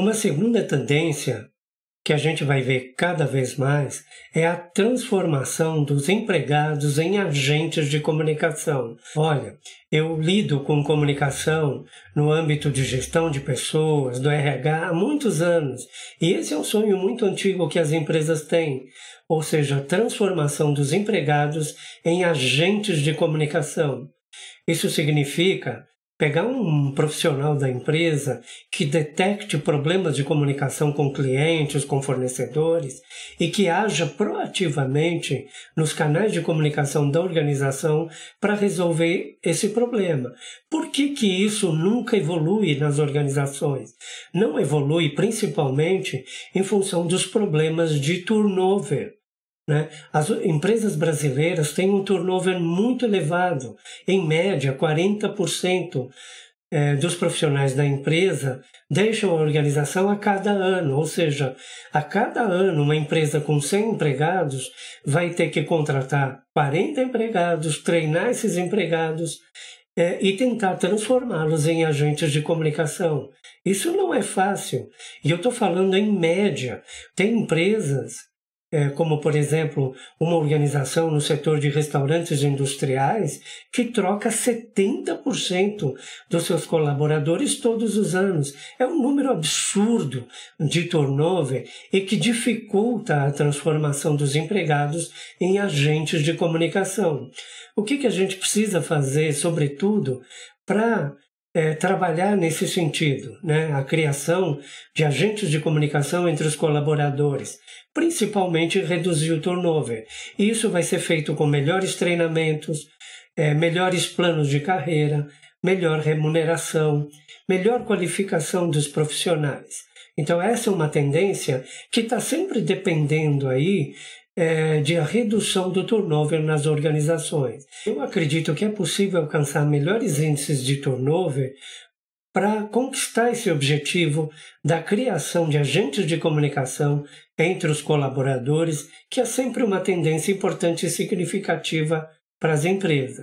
Uma segunda tendência que a gente vai ver cada vez mais é a transformação dos empregados em agentes de comunicação. Olha, eu lido com comunicação no âmbito de gestão de pessoas, do RH, há muitos anos, e esse é um sonho muito antigo que as empresas têm, ou seja, a transformação dos empregados em agentes de comunicação. Isso significa pegar um profissional da empresa que detecte problemas de comunicação com clientes, com fornecedores e que haja proativamente nos canais de comunicação da organização para resolver esse problema. Por que, que isso nunca evolui nas organizações? Não evolui principalmente em função dos problemas de turnover né? As empresas brasileiras têm um turnover muito elevado, em média 40% eh, dos profissionais da empresa deixam a organização a cada ano, ou seja, a cada ano uma empresa com 100 empregados vai ter que contratar 40 empregados, treinar esses empregados eh, e tentar transformá-los em agentes de comunicação. Isso não é fácil. E eu estou falando em média. Tem empresas é, como por exemplo uma organização no setor de restaurantes industriais que troca 70% dos seus colaboradores todos os anos. É um número absurdo de turnover e que dificulta a transformação dos empregados em agentes de comunicação. O que, que a gente precisa fazer, sobretudo, para é, trabalhar nesse sentido, né? a criação de agentes de comunicação entre os colaboradores, principalmente reduzir o turnover. Isso vai ser feito com melhores treinamentos, é, melhores planos de carreira, melhor remuneração, melhor qualificação dos profissionais. Então essa é uma tendência que está sempre dependendo aí é, de redução do turnover nas organizações. Eu acredito que é possível alcançar melhores índices de turnover para conquistar esse objetivo da criação de agentes de comunicação entre os colaboradores, que é sempre uma tendência importante e significativa para as empresas.